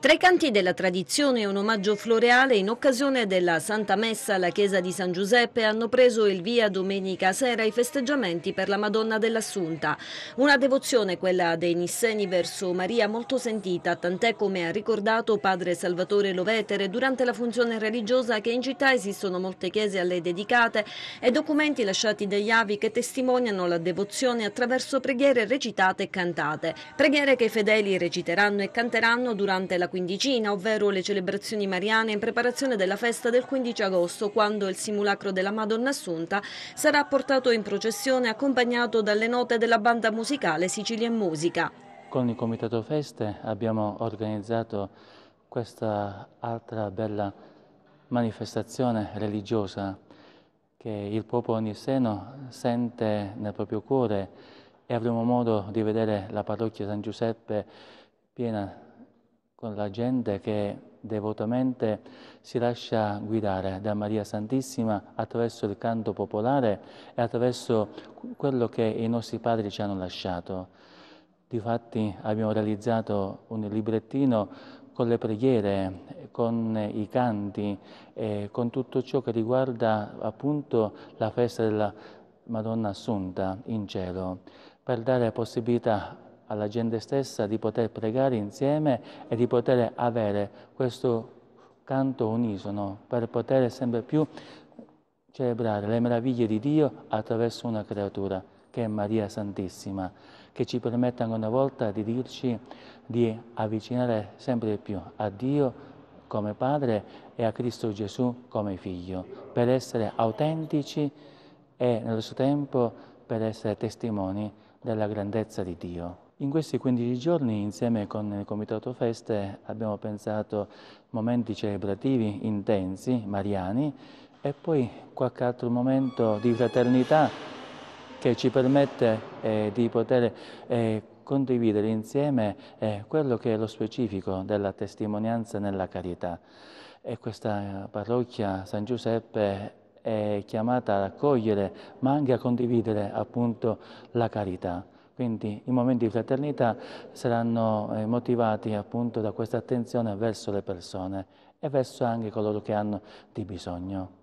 Tra i canti della tradizione e un omaggio floreale in occasione della Santa Messa alla Chiesa di San Giuseppe hanno preso il via domenica sera i festeggiamenti per la Madonna dell'Assunta. Una devozione, quella dei Nisseni verso Maria, molto sentita, tant'è come ha ricordato padre Salvatore Lovetere durante la funzione religiosa che in città esistono molte chiese a lei dedicate e documenti lasciati dagli avi che testimoniano la devozione attraverso preghiere recitate e cantate. Preghiere che i fedeli reciteranno e canteranno durante la quindicina, ovvero le celebrazioni mariane in preparazione della festa del 15 agosto, quando il simulacro della Madonna Assunta sarà portato in processione accompagnato dalle note della banda musicale Sicilia in Musica. Con il Comitato Feste abbiamo organizzato questa altra bella manifestazione religiosa che il popolo niceno sente nel proprio cuore e avremo modo di vedere la parrocchia San Giuseppe piena con la gente che devotamente si lascia guidare da Maria Santissima attraverso il canto popolare e attraverso quello che i nostri padri ci hanno lasciato. Difatti abbiamo realizzato un librettino con le preghiere, con i canti, e con tutto ciò che riguarda appunto la festa della Madonna Assunta in cielo, per dare possibilità alla gente stessa di poter pregare insieme e di poter avere questo canto unisono per poter sempre più celebrare le meraviglie di Dio attraverso una creatura che è Maria Santissima, che ci permette ancora una volta di dirci di avvicinare sempre più a Dio come Padre e a Cristo Gesù come Figlio, per essere autentici e nello stesso tempo per essere testimoni della grandezza di Dio. In questi 15 giorni, insieme con il Comitato Feste, abbiamo pensato momenti celebrativi intensi, mariani, e poi qualche altro momento di fraternità che ci permette eh, di poter eh, condividere insieme eh, quello che è lo specifico della testimonianza nella carità. E questa parrocchia San Giuseppe è chiamata a raccogliere, ma anche a condividere appunto la carità. Quindi i momenti di fraternità saranno eh, motivati appunto da questa attenzione verso le persone e verso anche coloro che hanno di bisogno.